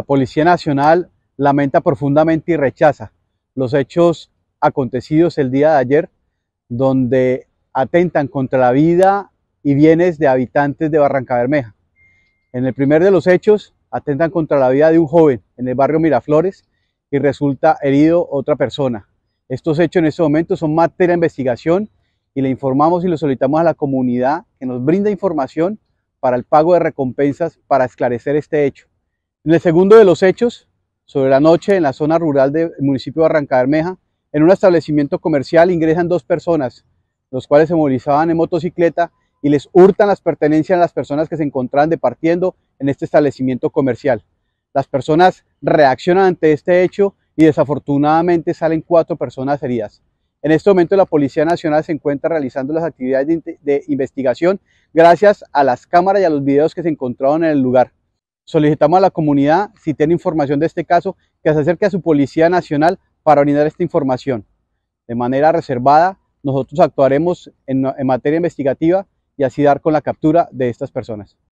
La Policía Nacional lamenta profundamente y rechaza los hechos acontecidos el día de ayer, donde atentan contra la vida y bienes de habitantes de Barranca Bermeja. En el primer de los hechos, atentan contra la vida de un joven en el barrio Miraflores y resulta herido otra persona. Estos hechos en este momento son materia de investigación y le informamos y le solicitamos a la comunidad que nos brinda información para el pago de recompensas para esclarecer este hecho. En el segundo de los hechos, sobre la noche en la zona rural del municipio de Barranca Bermeja, en un establecimiento comercial ingresan dos personas, los cuales se movilizaban en motocicleta y les hurtan las pertenencias a las personas que se encontraban departiendo en este establecimiento comercial. Las personas reaccionan ante este hecho y desafortunadamente salen cuatro personas heridas. En este momento la Policía Nacional se encuentra realizando las actividades de, de investigación gracias a las cámaras y a los videos que se encontraron en el lugar solicitamos a la comunidad, si tiene información de este caso, que se acerque a su Policía Nacional para brindar esta información. De manera reservada, nosotros actuaremos en, en materia investigativa y así dar con la captura de estas personas.